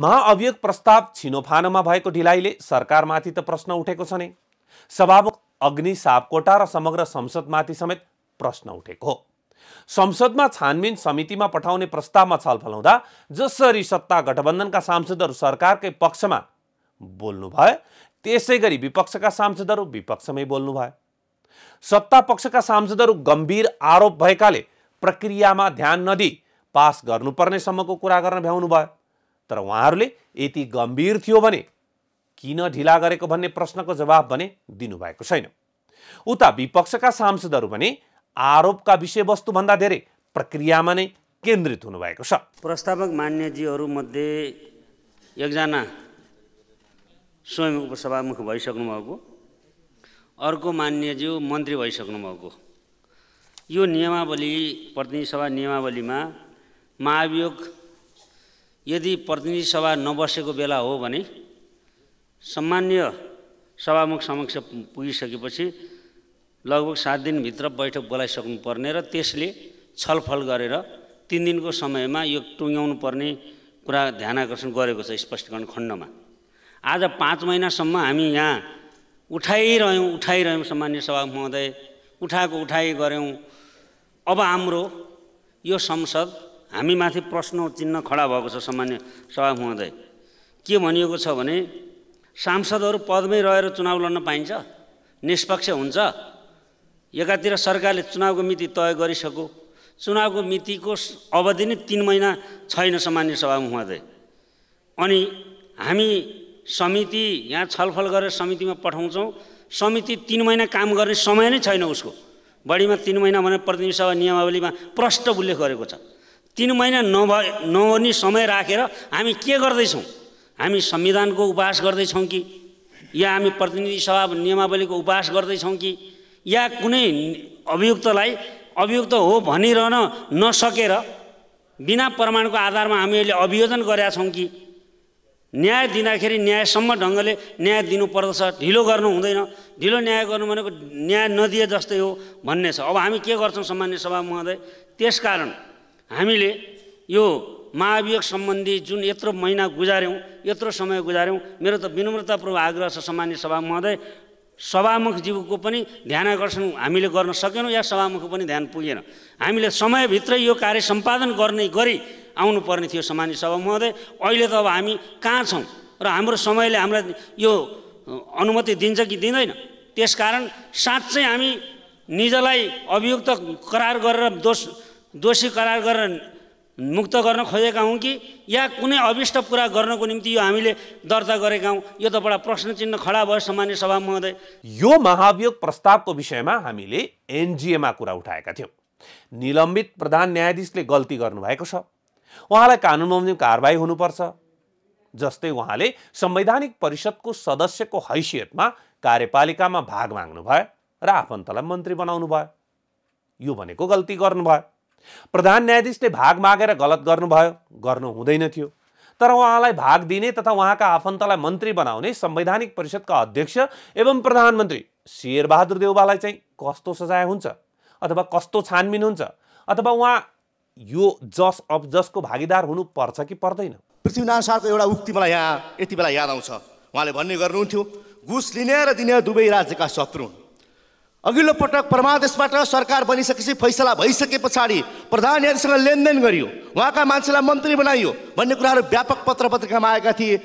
महाअभियोग प्रस्ताव छिनोफानोमा भएको ढिलाइले सरकारमाथि त प्रश्न उठेको छ नै सभामुख अग्नि सापकोटा र समग्र संसदमाथि समेत प्रश्न उठेको हो संसदमा छानबिन समितिमा पठाउने प्रस्तावमा छलफल हुँदा जसरी सत्ता गठबन्धनका सांसदहरू सरकारकै पक्षमा बोल्नु भयो त्यसै गरी विपक्षका सांसदहरू विपक्षमै बोल्नु भयो सत्ता पक्षका सांसदहरू गम्भीर आरोप भएकाले प्रक्रियामा ध्यान नदी पास गर्नुपर्ने सम्मको कुरा गर्न भ्याउनु भयो तर उहाँहरूले यति गम्भीर थियो भने किन ढिला गरेको भन्ने प्रश्नको जवाब भने दिनुभएको छैन उता विपक्षका सांसदहरू भने आरोपका विषयवस्तुभन्दा धेरै प्रक्रियामा नै केन्द्रित हुनुभएको छ प्रस्तावक मान्यजीहरूमध्ये एकजना स्वयं उपसभामुख भएको अर्को मान्यज्यू मन्त्री भइसक्नु भएको यो नियमावली प्रतिनिधि सभा नियमावलीमा महाभियोग यदि प्रतिनिधि सभा नबसेको बेला हो भने सामान्य सभामुख समक्ष पुगिसकेपछि लगभग सात दिनभित्र बैठक बोलाइसक्नुपर्ने र त्यसले छलफल गरेर तिन दिनको समयमा यो टुङ्ग्याउनु पर्ने कुरा ध्यान आकर्षण गरेको छ स्पष्टीकरण खण्डमा आज पाँच महिनासम्म हामी यहाँ उठाइरह्यौँ उठाइरह्यौँ सामान्य सभा महोदय उठाएको उठाइ गऱ्यौँ अब हाम्रो यो संसद हामीमाथि प्रश्न चिन्ह खडा भएको छ सामान्य सभा महोदय के भनिएको छ भने सांसदहरू पदमै रहेर चुनाव लड्न पाइन्छ निष्पक्ष हुन्छ एकातिर सरकारले चुनावको मिति तय गरिसक्यो चुनावको मितिको अवधि नै तिन महिना छैन सामान्य सभा महोदय अनि हामी समिति यहाँ छलफल गरेर समितिमा पठाउँछौँ समिति तिन महिना काम गर्ने समय नै छैन उसको बढीमा तिन महिना भने प्रतिनिधि सभा नियमावलीमा प्रष्ट उल्लेख गरेको छ तिन महिना नभ नहुने समय राखेर हामी के गर्दैछौँ हामी संविधानको उपहास गर्दैछौँ कि या हामी प्रतिनिधि सभा नियमावलीको उपहास गर्दैछौँ कि या कुनै अभियुक्तलाई अभियुक्त हो भनिरहन नसकेर बिना प्रमाणको आधारमा हामीले अभियोजन गरेका छौँ कि न्याय दिँदाखेरि न्यायसम्म ढङ्गले न्याय दिनुपर्दछ ढिलो गर्नु हुँदैन ढिलो न्याय गर्नु भनेको न्याय नदिए जस्तै हो भन्ने छ अब हामी के गर्छौँ सामान्य सभा महोदय त्यस कारण हामीले यो महाभियोग सम्बन्धी जुन यत्रो महिना गुजार्यौँ यत्रो समय गुजार्यौँ मेरो त विनम्रतापूर्वक आग्रह छ सामान्य सभा महोदय सभामुख जीवको पनि ध्यान आकर्षण हामीले गर्न सकेनौँ या सभामुखको पनि ध्यान पुगेन हामीले समयभित्रै यो कार्य सम्पादन गर्ने गरी आउनुपर्ने थियो सामान्य सभा महोदय अहिले त अब हामी कहाँ छौँ र हाम्रो समयले हामीलाई यो अनुमति दिन्छ कि दिँदैन त्यसकारण साँच्चै हामी निजलाई अभियुक्त करार गरेर दोष दोषी करार गरेर मुक्त गर्न खोजेका हौँ कि या कुनै अविष्ट पुरा गर्नको निम्ति यो हामीले दर्ता गरेका हौँ यो त बडा प्रश्न चिन्ह खडा भयो सामान्य सभा महोदय यो महाभियोग प्रस्तावको विषयमा हामीले एनजिएमा कुरा उठाएका थियौँ निलम्बित प्रधान न्यायाधीशले गल्ती गर्नुभएको छ उहाँलाई कानुन बमोजिम कारवाही हुनुपर्छ जस्तै उहाँले संवैधानिक परिषदको सदस्यको हैसियतमा कार्यपालिकामा भाग माग्नु भयो र आफन्तलाई मन्त्री बनाउनु भयो यो भनेको गल्ती गर्नुभयो प्रधान न्यायाधीशले भाग मागेर गलत गर्नुभयो गर्नु हुँदैन थियो तर उहाँलाई भाग दिने तथा उहाँका आफन्तलाई मन्त्री बनाउने संवैधानिक परिषदका अध्यक्ष एवं प्रधानमन्त्री शेरबहादुर देउबालाई चाहिँ कस्तो सजाय हुन्छ अथवा कस्तो छानबिन हुन्छ अथवा उहाँ यो जस अफ जसको भागीदार हुनु पर्छ कि पर्दैन पृथ्वीनारायण शाहको एउटा उक्ति मलाई यहाँ यति बेला याद आउँछ उहाँले भन्ने गर्नुहुन्थ्यो घुस लिने र दिने दुवै राज्यका शत्रु हुन् अघिल्लो पटक परमादेशबाट सरकार बनिसकेपछि फैसला भइसके पछाडि प्रधानहरूसँग लेनदेन गरियो उहाँका मान्छेलाई मन्त्री बनाइयो भन्ने कुराहरू व्यापक पत्र पत्रिकामा आएका थिए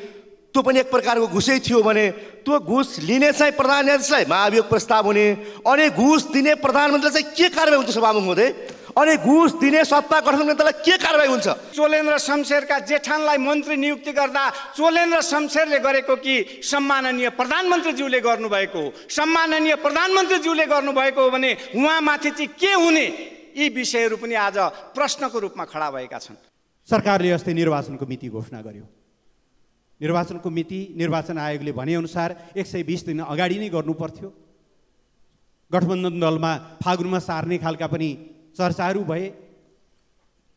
त्यो पनि एक प्रकारको घुसै थियो भने त्यो घुस लिने चाहिँ प्रधानहरूलाई महाभियोग प्रस्ताव हुने अनि घुस दिने प्रधानमन्त्रीलाई चाहिँ के कारवाही हुन्छ सभामुख हुँदै अनि घुस दिने सत्ता गठन नेतालाई के कारवाही हुन्छ चोलेन्द्र शमशेरका जेठानलाई मन्त्री नियुक्ति गर्दा चोलेन्द्र शमशेरले गरेको कि सम्माननीय प्रधानमन्त्रीज्यूले गर्नुभएको हो सम्माननीय प्रधानमन्त्रीज्यूले गर्नुभएको हो भने उहाँमाथि चाहिँ के हुने यी विषयहरू पनि आज प्रश्नको रूपमा खडा भएका छन् सरकारले अस्ति निर्वाचनको मिति घोषणा गर्यो निर्वाचनको मिति निर्वाचन आयोगले भनेअनुसार एक सय बिस दिन अगाडि नै गर्नु पर्थ्यो गठबन्धन दलमा फागुनमा सार्ने खालका पनि चर्चाहरू भए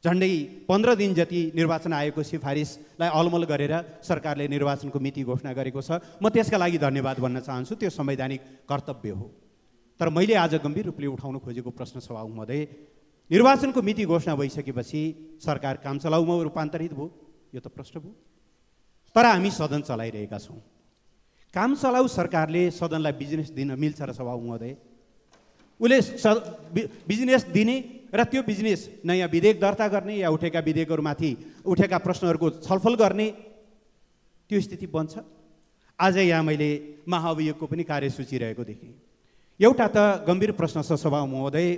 झन्डै पन्ध्र दिन जति निर्वाचन आयोगको सिफारिसलाई अलमल गरेर सरकारले निर्वाचनको मिति घोषणा गरेको छ म त्यसका लागि धन्यवाद भन्न चाहन्छु त्यो संवैधानिक कर्तव्य हो तर मैले आज गम्भीर रूपले उठाउन खोजेको प्रश्न स्वभाव मध्ये निर्वाचनको मिति घोषणा भइसकेपछि सरकार काम चलाउमा रूपान्तरित भयो यो त प्रश्न भयो तर हामी सदन चलाइरहेका छौँ काम चलाउ सरकारले सदनलाई बिजनेस दिन मिल्छ र स्वभाव महोदय उसले स बिजनेस दिने र त्यो बिजनेस नयाँ विधेयक दर्ता गर्ने या उठेका विधेयकहरूमाथि उठेका प्रश्नहरूको छलफल गर्ने त्यो स्थिति बन्छ आज यहाँ मैले महाअभियोगको पनि कार्यसूची रहेको देखेँ एउटा त गम्भीर प्रश्न छ स्वभाव महोदय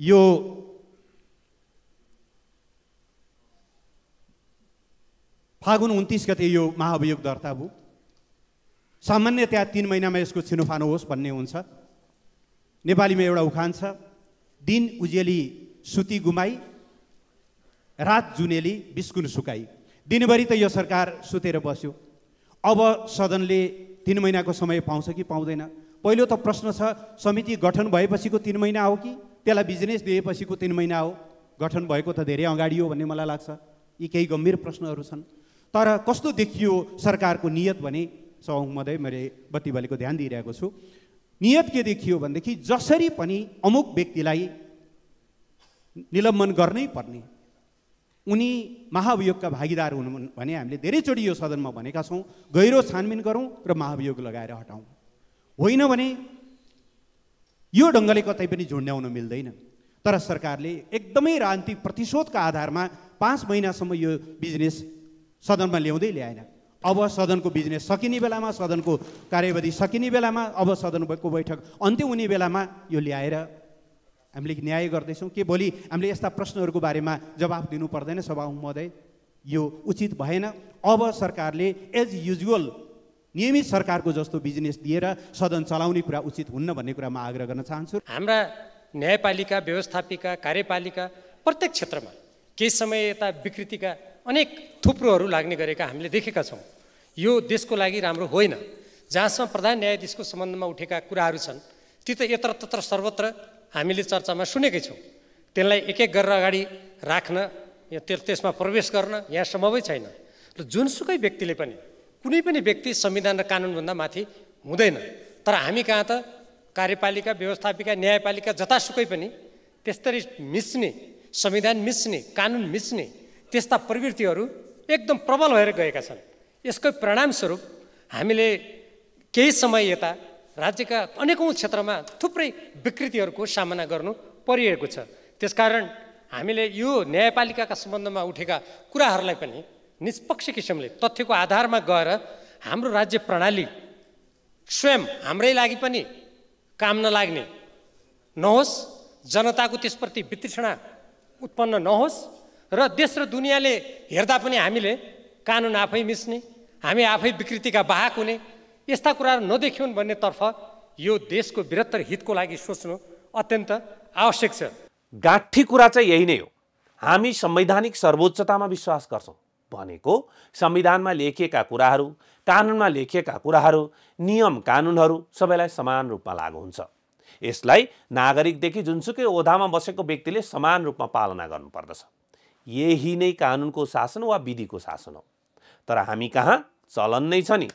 यो फागुन उन्तिस गते यो महाअभियोग दर्ता भयो सामान्यतया तिन महिनामा यसको छिनोफानो होस् भन्ने हुन्छ नेपालीमा एउटा उखान छ दिन उजेली सुती गुमाई रात जुनेली बिस्कुन सुकाई दिनभरि त यो सरकार सुतेर बस्यो अब सदनले तिन महिनाको समय पाउँछ कि पाउँदैन पहिलो त प्रश्न छ समिति गठन भएपछिको तिन महिना हो कि त्यसलाई बिजनेस दिएपछिको तिन महिना हो गठन भएको त धेरै अगाडि हो भन्ने मलाई लाग्छ यी केही गम्भीर प्रश्नहरू छन् तर कस्तो देखियो सरकारको नियत भने सौ मैले मैले बत्तीबालीको ध्यान दिइरहेको छु नियत के देखियो भनेदेखि जसरी पनि अमुक व्यक्तिलाई निलम्बन गर्नै पर्ने उनी महाभियोगका भागीदार हुनु भने हामीले धेरैचोटि यो सदनमा भनेका छौँ गहिरो छानबिन गरौँ र महाभियोग लगाएर हटाउँ होइन भने यो ढङ्गले कतै पनि झुन्ड्याउन मिल्दैन तर सरकारले एकदमै राजनीतिक प्रतिशोधका आधारमा पाँच महिनासम्म यो बिजनेस सदनमा ल्याउँदै ल्याएन अब सदनको बिजनेस सकिने बेलामा सदनको कार्यवधि सकिने बेलामा अब सदनको बैठक अन्त्य हुने बेलामा यो ल्याएर हामीले न्याय गर्दैछौँ के भोलि हामीले यस्ता प्रश्नहरूको बारेमा जवाफ दिनु पर्दैन सभा महोदय यो उचित भएन अब सरकारले एज युजुअल नियमित सरकारको जस्तो बिजनेस दिएर सदन चलाउने कुरा उचित हुन्न भन्ने कुरा म आग्रह गर्न चाहन्छु हाम्रा न्यायपालिका व्यवस्थापिका कार्यपालिका प्रत्येक क्षेत्रमा केही समय यता विकृतिका अनेक थुप्रोहरू लाग्ने गरेका हामीले देखेका छौँ यो देशको लागि राम्रो होइन जहाँसम्म प्रधान न्यायाधीशको सम्बन्धमा उठेका कुराहरू छन् ती त यत्र तत्र सर्वत्र हामीले चर्चामा सुनेकै छौँ त्यसलाई एक एक गरेर अगाडि राख्न त्यसमा प्रवेश गर्न यहाँ सम्भवै छैन र जुनसुकै व्यक्तिले पनि कुनै पनि व्यक्ति संविधान र कानुनभन्दा माथि हुँदैन तर हामी कहाँ त कार्यपालिका व्यवस्थापिका न्यायपालिका जतासुकै पनि त्यस्तरी मिस्ने संविधान मिस्ने कानुन मिच्ने त्यस्ता प्रवृत्तिहरू एकदम प्रबल भएर गएका छन् यसकै परिणामस्वरूप हामीले केही समय यता राज्यका अनेकौँ क्षेत्रमा थुप्रै विकृतिहरूको सामना गर्नु परिरहेको छ त्यसकारण हामीले यो न्यायपालिकाका सम्बन्धमा उठेका कुराहरूलाई पनि निष्पक्ष किसिमले तथ्यको आधारमा गएर हाम्रो राज्य प्रणाली स्वयं हाम्रै लागि पनि काम नलाग्ने नहोस् जनताको त्यसप्रति वितृष्णा उत्पन्न नहोस् र देश र दुनियाँले हेर्दा पनि हामीले कानुन आफै मिस्ने हामी आफै विकृतिका बाहक हुने यस्ता कुराहरू नदेख्यौँ भन्नेतर्फ यो देशको बृहत्तर हितको लागि सोच्नु अत्यन्त आवश्यक छ गाठी कुरा चाहिँ यही नै हो हामी संवैधानिक सर्वोच्चतामा विश्वास गर्छौँ भनेको संविधानमा लेखिएका कुराहरू कानुनमा लेखिएका कुराहरू नियम कानुनहरू सबैलाई समान रूपमा लागु हुन्छ यसलाई नागरिकदेखि जुनसुकै ओधामा बसेको व्यक्तिले समान रूपमा पालना गर्नुपर्दछ यही नै कानुनको शासन वा विधिको शासन हो तर हामी कहाँ चलन नै छ नि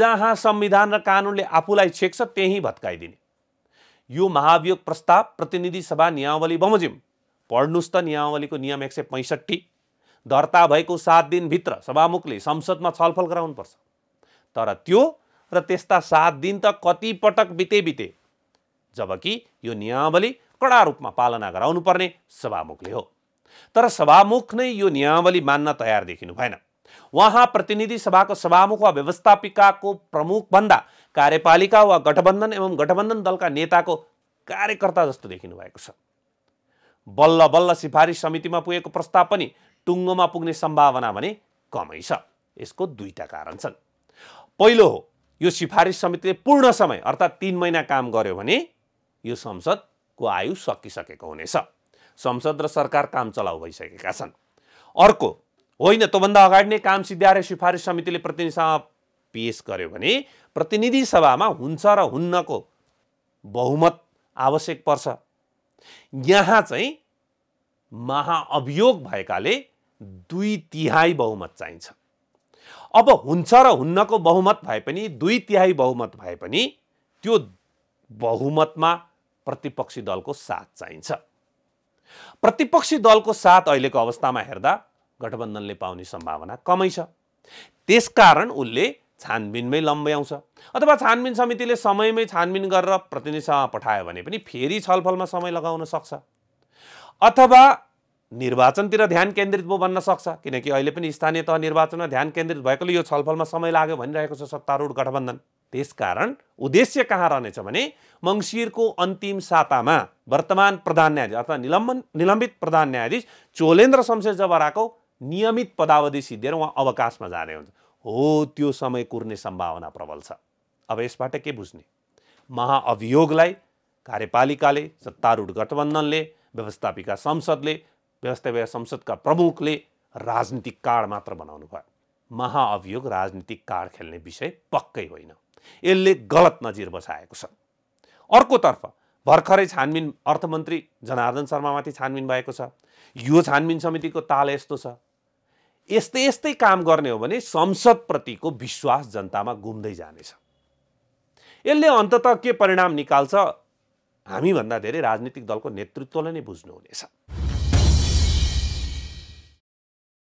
जहाँ संविधान र कानुनले आफूलाई छेक्छ त्यहीँ भत्काइदिने यो महाभियोग प्रस्ताव प्रतिनिधि सभा नियावली बमोजिम पढ्नुहोस् त नियावलीको नियम एक सय पैँसठी दर्ता भएको सात दिनभित्र सभामुखले संसदमा छलफल गराउनुपर्छ तर त्यो र त्यस्ता सात दिन त कति पटक बिते बिते जबकि यो नियावली कडा रूपमा पालना गराउनुपर्ने सभामुखले हो तर सभामुख नै यो नियमावली मान्न तयार देखिनु भएन उहाँ प्रतिनिधि सभाको सभामुख वा व्यवस्थापिकाको प्रमुखभन्दा कार्यपालिका वा गठबन्धन एवं गठबन्धन दलका नेताको कार्यकर्ता जस्तो देखिनु भएको छ बल्ल बल्ल सिफारिस समितिमा पुगेको प्रस्ताव पनि टुङ्गोमा पुग्ने सम्भावना भने कमै छ यसको दुईटा कारण छन् पहिलो हो यो सिफारिस समितिले पूर्ण समय अर्थात् तिन महिना काम गर्यो भने यो संसदको आयु सकिसकेको हुनेछ संसद र सरकार काम चलाउ भइसकेका छन् अर्को होइन त्योभन्दा अगाडि नै काम सिद्ध्याएर सिफारिस समितिले प्रतिनिधि सभामा पेस गर्यो भने प्रतिनिधि सभामा हुन्छ र हुन्नको बहुमत आवश्यक पर्छ यहाँ चाहिँ महाअभियोग भएकाले दुई तिहाई बहुमत चाहिन्छ अब हुन्छ र हुन्नको बहुमत भए पनि दुई तिहाई बहुमत भए पनि त्यो बहुमतमा प्रतिपक्षी दलको साथ चाहिन्छ प्रतिपक्षी दलको साथ अहिलेको अवस्थामा हेर्दा गठबन्धनले पाउने सम्भावना कमै छ त्यसकारण उसले छानबिनमै लम्ब्याउँछ अथवा छानबिन समितिले समयमै छानबिन गरेर प्रतिनिधिसभा पठायो भने पनि फेरि छलफलमा समय लगाउन सक्छ अथवा निर्वाचनतिर ध्यान केन्द्रित भयो बन्न सक्छ किनकि अहिले पनि स्थानीय तह निर्वाचनमा ध्यान केन्द्रित भएकोले यो छलफलमा समय लाग्यो भनिरहेको छ सत्तारूढ गठबन्धन त्यसकारण उद्देश्य कहाँ रहनेछ भने मङ्सिरको अन्तिम सातामा वर्तमान प्रधान न्यायाधीश अर्थात् निलम्बन निलम्बित प्रधान न्यायाधीश चोलेन्द्र शमशेर जबराको नियमित पदावधि सिद्धिएर उहाँ अवकाशमा जाने हुन्छ हो त्यो समय कुर्ने सम्भावना प्रबल छ अब यसबाट के बुझ्ने महाअभियोगलाई कार्यपालिकाले सत्तारूढ गठबन्धनले व्यवस्थापिका संसदले व्यवस्थापिका संसदका प्रमुखले राजनीतिक कार्ड मात्र बनाउनु भयो महाअभियोग राजनीतिक कार्ड खेल्ने विषय पक्कै होइन यसले गलत नजिर बसाएको छ अर्कोतर्फ भर्खरै छानबिन अर्थमन्त्री जनार्दन शर्मामाथि छानबिन भएको छ यो छानबिन समितिको ताल यस्तो छ यस्तै यस्तै काम गर्ने हो भने संसदप्रतिको विश्वास जनतामा गुम्दै जानेछ यसले अन्तत के परिणाम निकाल्छ हामीभन्दा धेरै राजनीतिक दलको नेतृत्वले नै बुझ्नुहुनेछ